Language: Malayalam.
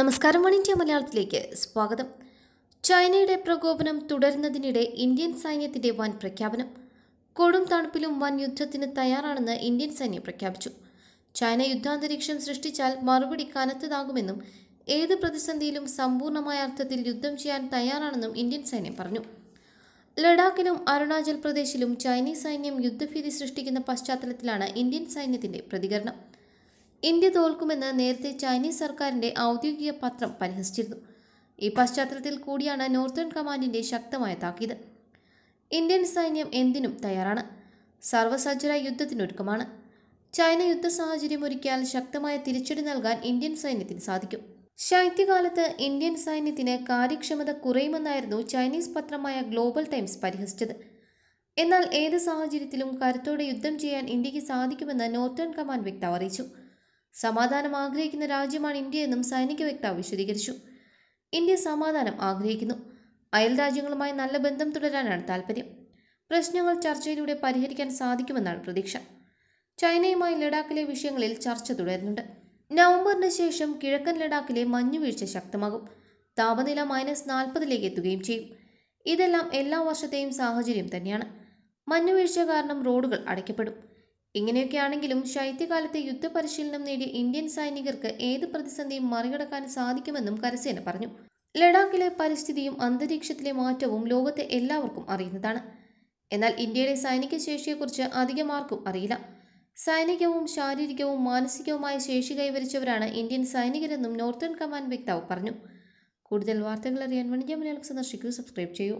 നമസ്കാരം വൺ ഇന്ത്യ മലയാളത്തിലേക്ക് സ്വാഗതം ചൈനയുടെ പ്രകോപനം തുടരുന്നതിനിടെ ഇന്ത്യൻ സൈന്യത്തിന്റെ വൻ പ്രഖ്യാപനം കൊടും തണുപ്പിലും വൻ യുദ്ധത്തിന് തയ്യാറാണെന്ന് ഇന്ത്യൻ സൈന്യം പ്രഖ്യാപിച്ചു ചൈന യുദ്ധാന്തരീക്ഷം സൃഷ്ടിച്ചാൽ മറുപടി കനത്തതാകുമെന്നും ഏത് പ്രതിസന്ധിയിലും സമ്പൂർണമായ അർത്ഥത്തിൽ യുദ്ധം ചെയ്യാൻ തയ്യാറാണെന്നും ഇന്ത്യൻ സൈന്യം പറഞ്ഞു ലഡാക്കിലും അരുണാചൽ പ്രദേശിലും ചൈനീസ് സൈന്യം യുദ്ധഭീതി സൃഷ്ടിക്കുന്ന പശ്ചാത്തലത്തിലാണ് ഇന്ത്യൻ സൈന്യത്തിന്റെ പ്രതികരണം ഇന്ത്യ തോൽക്കുമെന്ന് നേരത്തെ ചൈനീസ് സർക്കാരിൻ്റെ ഔദ്യോഗിക പത്രം പരിഹസിച്ചിരുന്നു ഈ പശ്ചാത്തലത്തിൽ കൂടിയാണ് നോർത്തേൺ കമാൻഡിൻ്റെ ശക്തമായ താക്കീത് ഇന്ത്യൻ സൈന്യം എന്തിനും തയ്യാറാണ് സർവസജ്ജര യുദ്ധത്തിനൊരുക്കമാണ് ചൈന യുദ്ധ സാഹചര്യം ഒരുക്കിയാൽ ശക്തമായ തിരിച്ചടി നൽകാൻ ഇന്ത്യൻ സൈന്യത്തിന് സാധിക്കും ശൈത്യകാലത്ത് ഇന്ത്യൻ സൈന്യത്തിന് കാര്യക്ഷമത കുറയുമെന്നായിരുന്നു ചൈനീസ് പത്രമായ ഗ്ലോബൽ ടൈംസ് പരിഹസിച്ചത് എന്നാൽ ഏത് സാഹചര്യത്തിലും കരുത്തോടെ യുദ്ധം ചെയ്യാൻ ഇന്ത്യക്ക് സാധിക്കുമെന്ന് നോർത്തേൺ കമാൻഡ് വ്യക്തം അറിയിച്ചു സമാധാനം ആഗ്രഹിക്കുന്ന രാജ്യമാണ് ഇന്ത്യയെന്നും സൈനിക വ്യക്താവ് വിശദീകരിച്ചു ഇന്ത്യ സമാധാനം ആഗ്രഹിക്കുന്നു അയൽ രാജ്യങ്ങളുമായി നല്ല ബന്ധം തുടരാനാണ് താൽപ്പര്യം പ്രശ്നങ്ങൾ ചർച്ചയിലൂടെ പരിഹരിക്കാൻ സാധിക്കുമെന്നാണ് പ്രതീക്ഷ ചൈനയുമായി ലഡാക്കിലെ വിഷയങ്ങളിൽ ചർച്ച തുടരുന്നുണ്ട് നവംബറിന് ശേഷം കിഴക്കൻ ലഡാക്കിലെ മഞ്ഞുവീഴ്ച ശക്തമാകും താപനില മൈനസ് നാൽപ്പതിലേക്ക് എത്തുകയും ചെയ്യും ഇതെല്ലാം എല്ലാ വർഷത്തെയും സാഹചര്യം തന്നെയാണ് മഞ്ഞുവീഴ്ച കാരണം റോഡുകൾ അടയ്ക്കപ്പെടും ഇങ്ങനെയൊക്കെ ആണെങ്കിലും ശൈത്യകാലത്തെ യുദ്ധപരിശീലനം നേടിയ ഇന്ത്യൻ സൈനികർക്ക് ഏത് പ്രതിസന്ധിയും മറികടക്കാൻ സാധിക്കുമെന്നും കരസേന പറഞ്ഞു ലഡാക്കിലെ പരിസ്ഥിതിയും അന്തരീക്ഷത്തിലെ മാറ്റവും ലോകത്തെ എല്ലാവർക്കും അറിയുന്നതാണ് എന്നാൽ ഇന്ത്യയുടെ സൈനിക ശേഷിയെക്കുറിച്ച് അധികം ആർക്കും അറിയില്ല സൈനികവും ശാരീരികവും മാനസികവുമായ ശേഷി കൈവരിച്ചവരാണ് ഇന്ത്യൻ സൈനികരെന്നും നോർത്തേൺ കമാൻഡ് വ്യക്താവ് പറഞ്ഞു കൂടുതൽ വാർത്തകൾ അറിയാൻ വണിജ്യ മലയാളം സന്ദർശിക്കൂ സബ്സ്ക്രൈബ് ചെയ്യൂ